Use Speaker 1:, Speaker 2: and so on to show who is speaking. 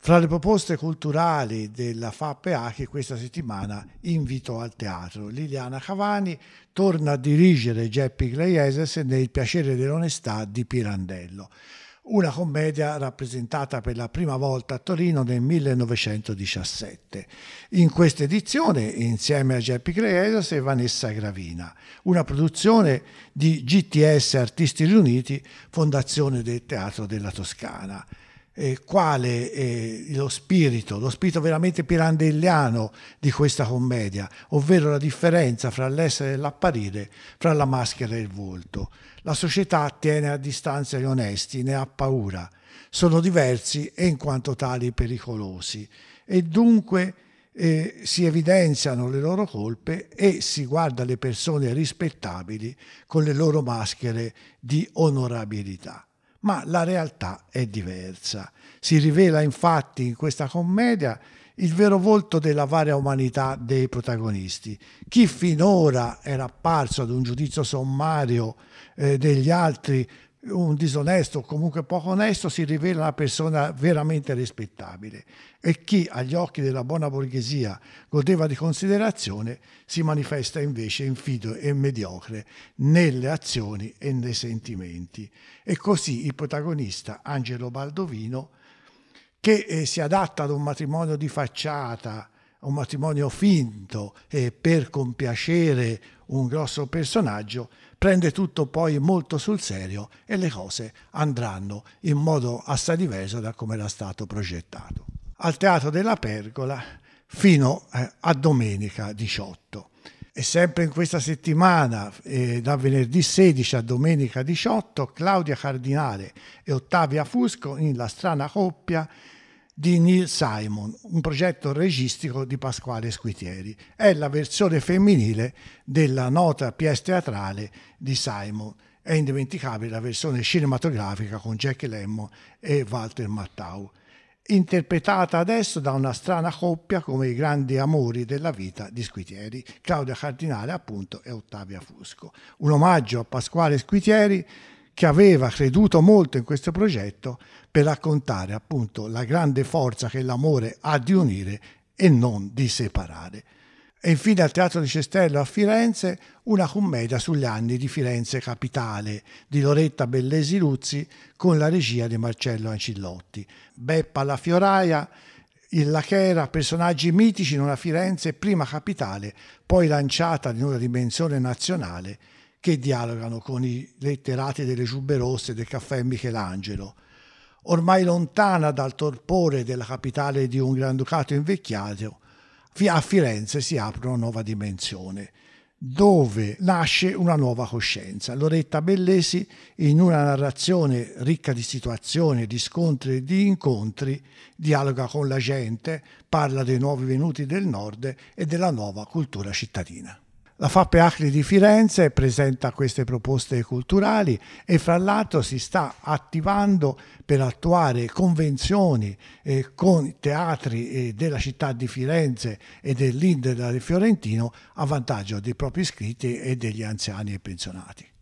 Speaker 1: Fra le proposte culturali della FAPEA che questa settimana invito al teatro. Liliana Cavani torna a dirigere Geppi Gleises nel piacere dell'onestà di Pirandello, una commedia rappresentata per la prima volta a Torino nel 1917. In questa edizione insieme a Geppi Gleises e Vanessa Gravina, una produzione di GTS Artisti Riuniti, Fondazione del Teatro della Toscana eh, quale eh, lo spirito, lo spirito veramente pirandelliano di questa commedia, ovvero la differenza fra l'essere e l'apparire, fra la maschera e il volto. La società tiene a distanza gli onesti, ne ha paura. Sono diversi e in quanto tali pericolosi. E dunque eh, si evidenziano le loro colpe e si guarda le persone rispettabili con le loro maschere di onorabilità ma la realtà è diversa. Si rivela infatti in questa commedia il vero volto della varia umanità dei protagonisti. Chi finora era apparso ad un giudizio sommario eh, degli altri un disonesto, comunque poco onesto, si rivela una persona veramente rispettabile e chi agli occhi della buona borghesia godeva di considerazione si manifesta invece infido e mediocre nelle azioni e nei sentimenti. E così il protagonista Angelo Baldovino, che eh, si adatta ad un matrimonio di facciata, un matrimonio finto e per compiacere un grosso personaggio, prende tutto poi molto sul serio e le cose andranno in modo assai diverso da come era stato progettato. Al Teatro della Pergola fino eh, a domenica 18. E sempre in questa settimana, eh, da venerdì 16 a domenica 18, Claudia Cardinale e Ottavia Fusco in La strana coppia di Neil Simon, un progetto registico di Pasquale Squitieri. È la versione femminile della nota pièce teatrale di Simon. È indimenticabile la versione cinematografica con Jack Lemmon e Walter Mattau, interpretata adesso da una strana coppia come i grandi amori della vita di Squitieri, Claudia Cardinale appunto e Ottavia Fusco. Un omaggio a Pasquale Squitieri che aveva creduto molto in questo progetto per raccontare appunto la grande forza che l'amore ha di unire e non di separare. E infine al Teatro di Cestello a Firenze una commedia sugli anni di Firenze Capitale di Loretta Bellesi Luzzi con la regia di Marcello Ancillotti. Beppa la Fioraia, il Lachera, personaggi mitici in una Firenze prima capitale, poi lanciata in una dimensione nazionale che dialogano con i letterati delle giubbe rosse del caffè Michelangelo, ormai lontana dal torpore della capitale di un granducato invecchiato, a Firenze si apre una nuova dimensione, dove nasce una nuova coscienza. Loretta Bellesi, in una narrazione ricca di situazioni, di scontri e di incontri, dialoga con la gente, parla dei nuovi venuti del nord e della nuova cultura cittadina. La FAP Acri di Firenze presenta queste proposte culturali e fra l'altro si sta attivando per attuare convenzioni eh, con i teatri eh, della città di Firenze e dell'Inder del Fiorentino a vantaggio dei propri iscritti e degli anziani e pensionati.